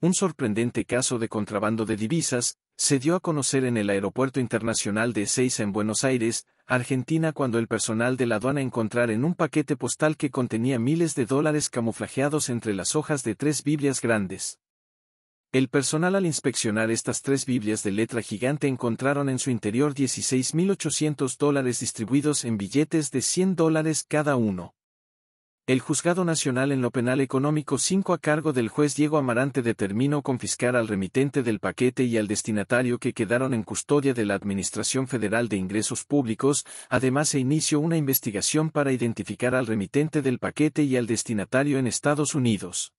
un sorprendente caso de contrabando de divisas, se dio a conocer en el Aeropuerto Internacional de Ezeiza en Buenos Aires, Argentina cuando el personal de la aduana encontrar en un paquete postal que contenía miles de dólares camuflajeados entre las hojas de tres Biblias grandes. El personal al inspeccionar estas tres Biblias de letra gigante encontraron en su interior 16.800 dólares distribuidos en billetes de 100 dólares cada uno. El Juzgado Nacional en lo Penal Económico 5 a cargo del juez Diego Amarante determinó confiscar al remitente del paquete y al destinatario que quedaron en custodia de la Administración Federal de Ingresos Públicos, además se inició una investigación para identificar al remitente del paquete y al destinatario en Estados Unidos.